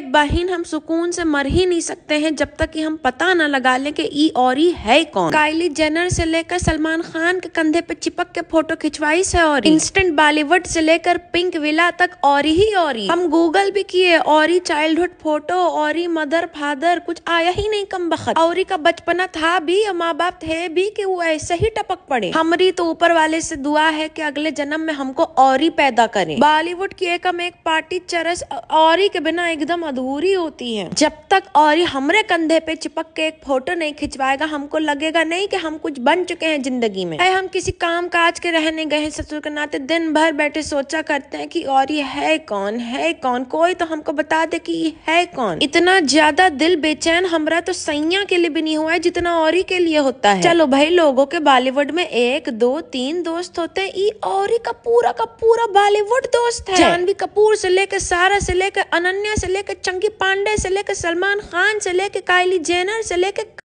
बहिन हम सुकून से मर ही नहीं सकते हैं जब तक कि हम पता ना लगा लें कि ई और ई है कौन काइली जेनर से लेकर सलमान खान के कंधे पे चिपक के फोटो खिंचवाई से और इंस्टेंट बॉलीवुड से लेकर पिंक विला तक और ही और हम गूगल भी किए और चाइल्डहुड फोटो और मदर फादर कुछ आया ही नहीं कम बखत और का बचपना था भी और माँ बाप थे भी की वो ऐसे ही टपक पड़े हमारी तो ऊपर वाले से दुआ है की अगले जन्म में हमको और पैदा करे बॉलीवुड की एकम एक पार्टी चरस और के बिना एकदम हम अधूरी होती है जब तक और ये हमरे कंधे पे चिपक के एक फोटो नहीं खिंचवाएगा हमको लगेगा नहीं कि हम कुछ बन चुके हैं जिंदगी में हम किसी काम काज के रहने गए हैं ससुर के नाते दिन भर बैठे सोचा करते हैं कि और ये है कौन है कौन कोई तो हमको बता दे कि ये है कौन इतना ज्यादा दिल बेचैन हमारा तो सैया के लिए भी नहीं हुआ है जितना और ही के लिए होता है चलो भाई लोगों के बॉलीवुड में एक दो तीन दोस्त होते हैं ये और का पूरा का पूरा बॉलीवुड दोस्त है जानवी कपूर से लेकर सारा से लेकर अनन्या से लेकर लेकर चंकी पांडे से लेकर सलमान खान से लेकर कायली जेनर से लेकर